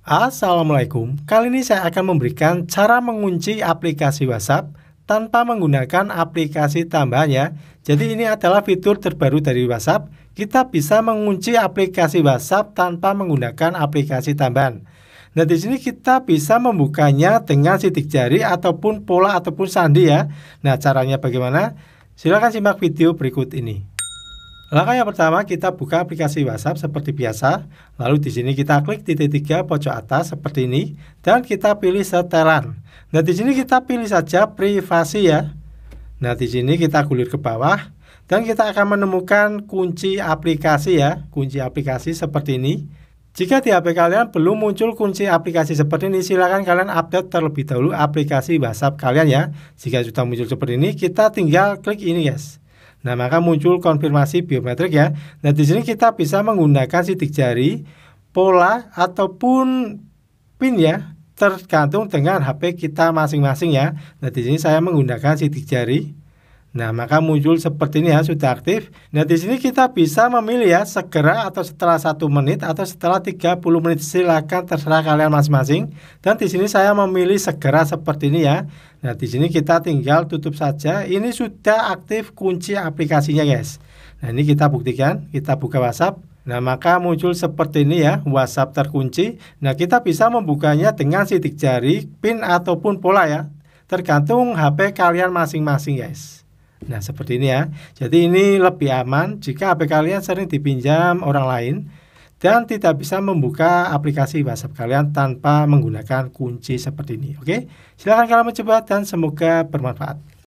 Assalamualaikum, kali ini saya akan memberikan cara mengunci aplikasi WhatsApp tanpa menggunakan aplikasi tambahannya. Jadi ini adalah fitur terbaru dari WhatsApp, kita bisa mengunci aplikasi WhatsApp tanpa menggunakan aplikasi tambahan. Nah di sini kita bisa membukanya dengan sidik jari ataupun pola ataupun sandi ya. Nah caranya bagaimana? Silahkan simak video berikut ini. Langkah yang pertama, kita buka aplikasi WhatsApp seperti biasa. Lalu di sini kita klik titik tiga pojok atas seperti ini. Dan kita pilih setelan. Nah, di sini kita pilih saja privasi ya. Nah, di sini kita gulir ke bawah. Dan kita akan menemukan kunci aplikasi ya. Kunci aplikasi seperti ini. Jika di HP kalian belum muncul kunci aplikasi seperti ini, silakan kalian update terlebih dahulu aplikasi WhatsApp kalian ya. Jika sudah muncul seperti ini, kita tinggal klik ini guys. Nah, maka muncul konfirmasi biometrik ya. Nah, di sini kita bisa menggunakan sidik jari, pola ataupun pin ya, tergantung dengan HP kita masing-masing ya. Nah, di sini saya menggunakan sidik jari. Nah, maka muncul seperti ini ya, sudah aktif. Nah, di sini kita bisa memilih ya, segera atau setelah satu menit atau setelah 30 menit. Silahkan terserah kalian masing-masing. Dan di sini saya memilih segera seperti ini ya. Nah, di sini kita tinggal tutup saja. Ini sudah aktif kunci aplikasinya, guys. Nah, ini kita buktikan. Kita buka WhatsApp. Nah, maka muncul seperti ini ya, WhatsApp terkunci. Nah, kita bisa membukanya dengan sidik jari, pin, ataupun pola ya. Tergantung HP kalian masing-masing, guys. Nah, seperti ini ya. Jadi ini lebih aman jika HP kalian sering dipinjam orang lain dan tidak bisa membuka aplikasi WhatsApp kalian tanpa menggunakan kunci seperti ini. Oke, silakan kalian mencoba dan semoga bermanfaat.